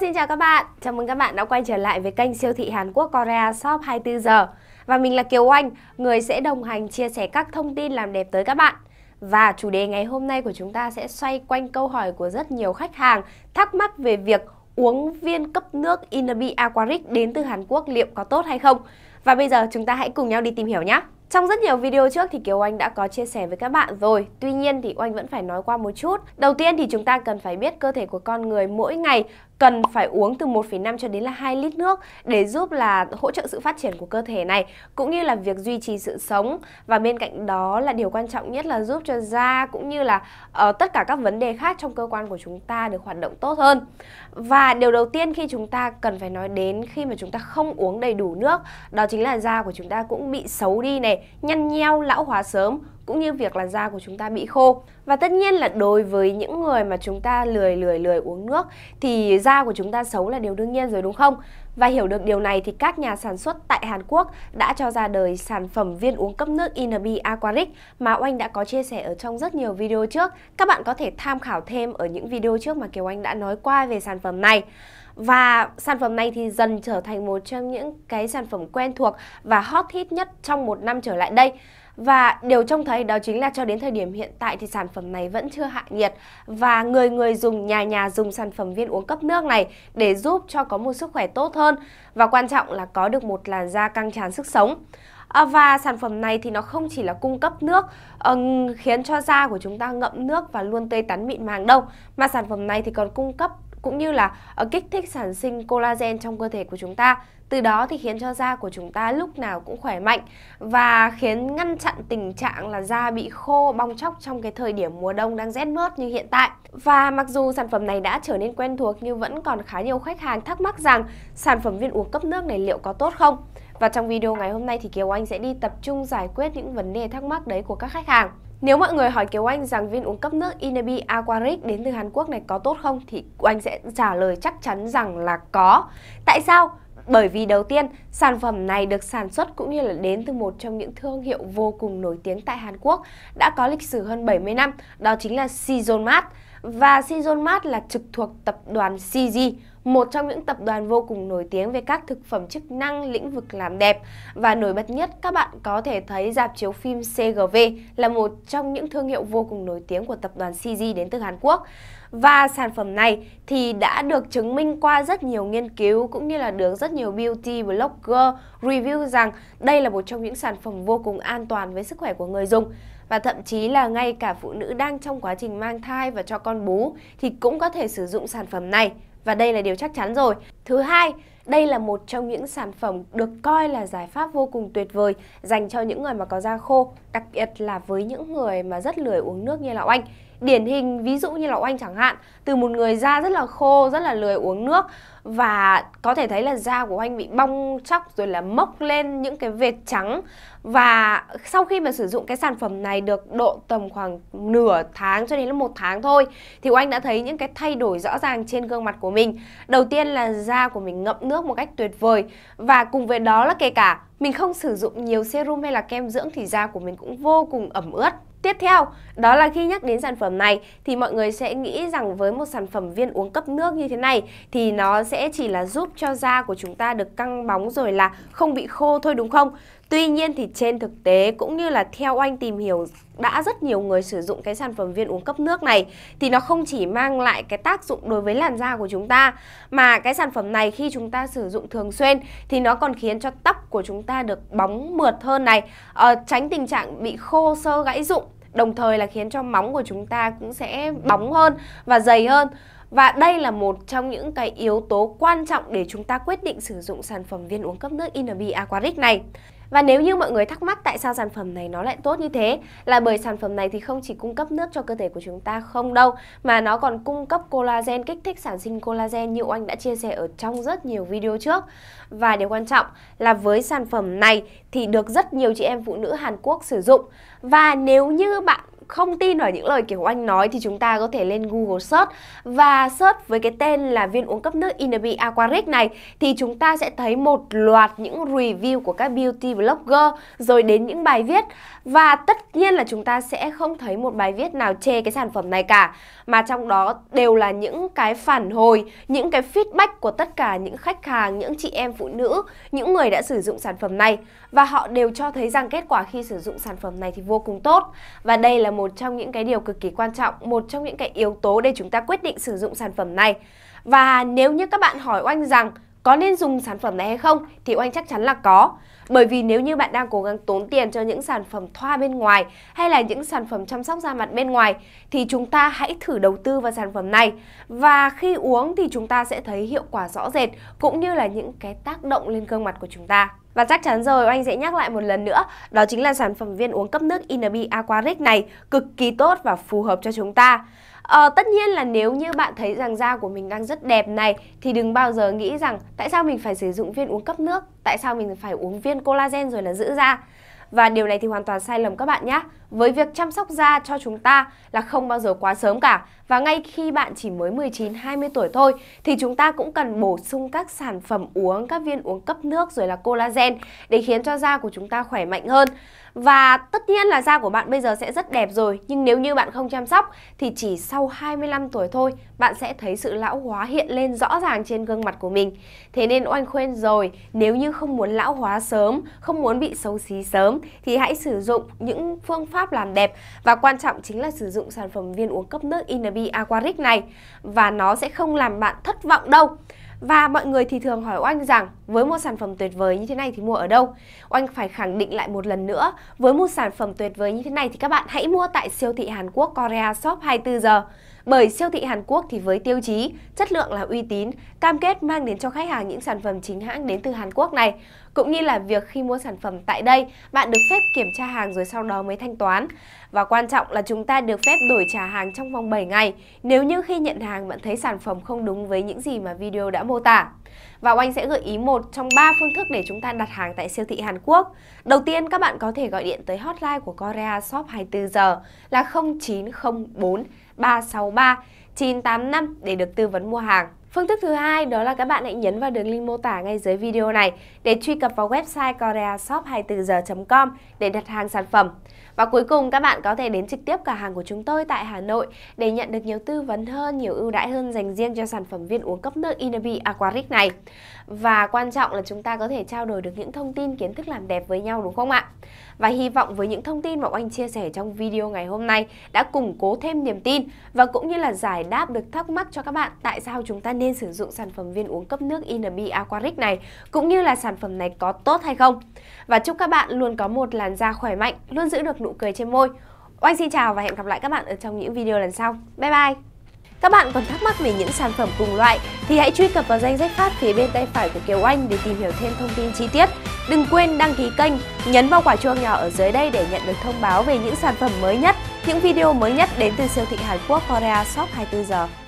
xin chào các bạn. Chào mừng các bạn đã quay trở lại với kênh siêu thị Hàn Quốc Korea Shop 24 giờ. Và mình là Kiều Oanh, người sẽ đồng hành chia sẻ các thông tin làm đẹp tới các bạn. Và chủ đề ngày hôm nay của chúng ta sẽ xoay quanh câu hỏi của rất nhiều khách hàng thắc mắc về việc uống viên cấp nước Inabi Aquaric đến từ Hàn Quốc liệu có tốt hay không. Và bây giờ chúng ta hãy cùng nhau đi tìm hiểu nhé. Trong rất nhiều video trước thì Kiều Anh đã có chia sẻ với các bạn rồi Tuy nhiên thì Oanh vẫn phải nói qua một chút Đầu tiên thì chúng ta cần phải biết cơ thể của con người mỗi ngày cần phải uống từ 1,5 cho đến là 2 lít nước để giúp là hỗ trợ sự phát triển của cơ thể này cũng như là việc duy trì sự sống và bên cạnh đó là điều quan trọng nhất là giúp cho da cũng như là uh, tất cả các vấn đề khác trong cơ quan của chúng ta được hoạt động tốt hơn. Và điều đầu tiên khi chúng ta cần phải nói đến khi mà chúng ta không uống đầy đủ nước đó chính là da của chúng ta cũng bị xấu đi này, nhăn nheo, lão hóa sớm cũng như việc là da của chúng ta bị khô. Và tất nhiên là đối với những người mà chúng ta lười lười lười uống nước thì da của chúng ta xấu là điều đương nhiên rồi đúng không? Và hiểu được điều này thì các nhà sản xuất tại Hàn Quốc đã cho ra đời sản phẩm viên uống cấp nước Inb Aquaric mà Oanh đã có chia sẻ ở trong rất nhiều video trước. Các bạn có thể tham khảo thêm ở những video trước mà Kiều Anh đã nói qua về sản phẩm này. Và sản phẩm này thì dần trở thành một trong những cái sản phẩm quen thuộc và hot hit nhất trong một năm trở lại đây. Và điều trông thấy đó chính là cho đến thời điểm hiện tại thì sản phẩm này vẫn chưa hạ nhiệt và người người dùng nhà nhà dùng sản phẩm viên uống cấp nước này để giúp cho có một sức khỏe tốt hơn và quan trọng là có được một làn da căng tràn sức sống. À, và sản phẩm này thì nó không chỉ là cung cấp nước ờ, khiến cho da của chúng ta ngậm nước và luôn tươi tắn mịn màng đâu mà sản phẩm này thì còn cung cấp cũng như là ờ, kích thích sản sinh collagen trong cơ thể của chúng ta từ đó thì khiến cho da của chúng ta lúc nào cũng khỏe mạnh và khiến ngăn chặn tình trạng là da bị khô bong chóc trong cái thời điểm mùa đông đang rét mướt như hiện tại. Và mặc dù sản phẩm này đã trở nên quen thuộc nhưng vẫn còn khá nhiều khách hàng thắc mắc rằng sản phẩm viên uống cấp nước này liệu có tốt không? Và trong video ngày hôm nay thì Kiều Anh sẽ đi tập trung giải quyết những vấn đề thắc mắc đấy của các khách hàng. Nếu mọi người hỏi Kiều Anh rằng viên uống cấp nước Inebi Aquaric đến từ Hàn Quốc này có tốt không thì anh sẽ trả lời chắc chắn rằng là có. Tại sao? Bởi vì đầu tiên, sản phẩm này được sản xuất cũng như là đến từ một trong những thương hiệu vô cùng nổi tiếng tại Hàn Quốc đã có lịch sử hơn 70 năm, đó chính là Seasonmart. Và Season Mart là trực thuộc tập đoàn CG, một trong những tập đoàn vô cùng nổi tiếng về các thực phẩm chức năng lĩnh vực làm đẹp và nổi bật nhất các bạn có thể thấy dạp chiếu phim CGV là một trong những thương hiệu vô cùng nổi tiếng của tập đoàn CG đến từ Hàn Quốc. Và sản phẩm này thì đã được chứng minh qua rất nhiều nghiên cứu cũng như là được rất nhiều beauty blogger review rằng đây là một trong những sản phẩm vô cùng an toàn với sức khỏe của người dùng và thậm chí là ngay cả phụ nữ đang trong quá trình mang thai và cho con bú thì cũng có thể sử dụng sản phẩm này và đây là điều chắc chắn rồi. Thứ hai, đây là một trong những sản phẩm được coi là giải pháp vô cùng tuyệt vời dành cho những người mà có da khô, đặc biệt là với những người mà rất lười uống nước như là oanh điển hình ví dụ như là oanh chẳng hạn từ một người da rất là khô rất là lười uống nước và có thể thấy là da của oanh bị bong chóc rồi là mốc lên những cái vệt trắng và sau khi mà sử dụng cái sản phẩm này được độ tầm khoảng nửa tháng cho đến một tháng thôi thì oanh đã thấy những cái thay đổi rõ ràng trên gương mặt của mình đầu tiên là da của mình ngậm nước một cách tuyệt vời và cùng với đó là kể cả mình không sử dụng nhiều serum hay là kem dưỡng thì da của mình cũng vô cùng ẩm ướt Tiếp theo, đó là khi nhắc đến sản phẩm này thì mọi người sẽ nghĩ rằng với một sản phẩm viên uống cấp nước như thế này thì nó sẽ chỉ là giúp cho da của chúng ta được căng bóng rồi là không bị khô thôi đúng không? Tuy nhiên thì trên thực tế cũng như là theo anh tìm hiểu đã rất nhiều người sử dụng cái sản phẩm viên uống cấp nước này thì nó không chỉ mang lại cái tác dụng đối với làn da của chúng ta mà cái sản phẩm này khi chúng ta sử dụng thường xuyên thì nó còn khiến cho tóc của chúng ta được bóng mượt hơn này à, tránh tình trạng bị khô sơ gãy rụng đồng thời là khiến cho móng của chúng ta cũng sẽ bóng hơn và dày hơn và đây là một trong những cái yếu tố quan trọng để chúng ta quyết định sử dụng sản phẩm viên uống cấp nước Inabi Aquaric này. Và nếu như mọi người thắc mắc tại sao sản phẩm này nó lại tốt như thế là bởi sản phẩm này thì không chỉ cung cấp nước cho cơ thể của chúng ta không đâu mà nó còn cung cấp collagen kích thích sản sinh collagen như anh đã chia sẻ ở trong rất nhiều video trước. Và điều quan trọng là với sản phẩm này thì được rất nhiều chị em phụ nữ Hàn Quốc sử dụng. Và nếu như bạn không tin vào những lời kiểu anh nói thì chúng ta có thể lên Google search và search với cái tên là viên uống cấp nước Inabi Aquaric này thì chúng ta sẽ thấy một loạt những review của các beauty blogger rồi đến những bài viết và tất nhiên là chúng ta sẽ không thấy một bài viết nào chê cái sản phẩm này cả mà trong đó đều là những cái phản hồi, những cái feedback của tất cả những khách hàng, những chị em phụ nữ, những người đã sử dụng sản phẩm này và họ đều cho thấy rằng kết quả khi sử dụng sản phẩm này thì vô cùng tốt và đây là một trong những cái điều cực kỳ quan trọng, một trong những cái yếu tố để chúng ta quyết định sử dụng sản phẩm này. Và nếu như các bạn hỏi Oanh rằng có nên dùng sản phẩm này hay không thì Oanh chắc chắn là có. Bởi vì nếu như bạn đang cố gắng tốn tiền cho những sản phẩm thoa bên ngoài hay là những sản phẩm chăm sóc da mặt bên ngoài thì chúng ta hãy thử đầu tư vào sản phẩm này. Và khi uống thì chúng ta sẽ thấy hiệu quả rõ rệt cũng như là những cái tác động lên gương mặt của chúng ta. Và chắc chắn rồi anh sẽ nhắc lại một lần nữa, đó chính là sản phẩm viên uống cấp nước INB Aquaric này cực kỳ tốt và phù hợp cho chúng ta. À, tất nhiên là nếu như bạn thấy rằng da của mình đang rất đẹp này thì đừng bao giờ nghĩ rằng tại sao mình phải sử dụng viên uống cấp nước, tại sao mình phải uống viên collagen rồi là giữ da. Và điều này thì hoàn toàn sai lầm các bạn nhé với việc chăm sóc da cho chúng ta là không bao giờ quá sớm cả. Và ngay khi bạn chỉ mới 19, 20 tuổi thôi thì chúng ta cũng cần bổ sung các sản phẩm uống, các viên uống cấp nước rồi là collagen để khiến cho da của chúng ta khỏe mạnh hơn. Và tất nhiên là da của bạn bây giờ sẽ rất đẹp rồi Nhưng nếu như bạn không chăm sóc Thì chỉ sau 25 tuổi thôi Bạn sẽ thấy sự lão hóa hiện lên rõ ràng trên gương mặt của mình Thế nên oanh khuyên rồi Nếu như không muốn lão hóa sớm Không muốn bị xấu xí sớm Thì hãy sử dụng những phương pháp pháp làm đẹp và quan trọng chính là sử dụng sản phẩm viên uống cấp nước Inabi Aquaric này và nó sẽ không làm bạn thất vọng đâu. Và mọi người thì thường hỏi Oanh rằng với một sản phẩm tuyệt vời như thế này thì mua ở đâu? Oanh phải khẳng định lại một lần nữa, với một sản phẩm tuyệt vời như thế này thì các bạn hãy mua tại siêu thị Hàn Quốc Korea Shop 24 giờ. Bởi siêu thị Hàn Quốc thì với tiêu chí chất lượng là uy tín, cam kết mang đến cho khách hàng những sản phẩm chính hãng đến từ Hàn Quốc này, cũng như là việc khi mua sản phẩm tại đây, bạn được phép kiểm tra hàng rồi sau đó mới thanh toán. Và quan trọng là chúng ta được phép đổi trả hàng trong vòng 7 ngày nếu như khi nhận hàng bạn thấy sản phẩm không đúng với những gì mà video đã mô tả và Oanh sẽ gợi ý một trong ba phương thức để chúng ta đặt hàng tại siêu thị Hàn Quốc. Đầu tiên các bạn có thể gọi điện tới hotline của Korea Shop 24 giờ là 0904 363 985 để được tư vấn mua hàng. Phương thức thứ hai đó là các bạn hãy nhấn vào đường link mô tả ngay dưới video này để truy cập vào website koreashop 24 h com để đặt hàng sản phẩm. Và cuối cùng các bạn có thể đến trực tiếp cửa hàng của chúng tôi tại Hà Nội để nhận được nhiều tư vấn hơn, nhiều ưu đãi hơn dành riêng cho sản phẩm viên uống cấp nước Inabi Aquaric này. Và quan trọng là chúng ta có thể trao đổi được những thông tin kiến thức làm đẹp với nhau đúng không ạ? Và hy vọng với những thông tin mà anh chia sẻ trong video ngày hôm nay đã củng cố thêm niềm tin và cũng như là giải đáp được thắc mắc cho các bạn tại sao chúng ta nên sử dụng sản phẩm viên uống cấp nước Inabi Aquaric này cũng như là sản phẩm này có tốt hay không. Và chúc các bạn luôn có một làn da khỏe mạnh, luôn giữ được nụ cười trên môi. Oanh xin chào và hẹn gặp lại các bạn ở trong những video lần sau. Bye bye! Các bạn còn thắc mắc về những sản phẩm cùng loại thì hãy truy cập vào danh sách phát phía bên tay phải của Kiều Anh để tìm hiểu thêm thông tin chi tiết. Đừng quên đăng ký kênh, nhấn vào quả chuông nhỏ ở dưới đây để nhận được thông báo về những sản phẩm mới nhất, những video mới nhất đến từ siêu thị Hàn Quốc Korea Shop 24 giờ.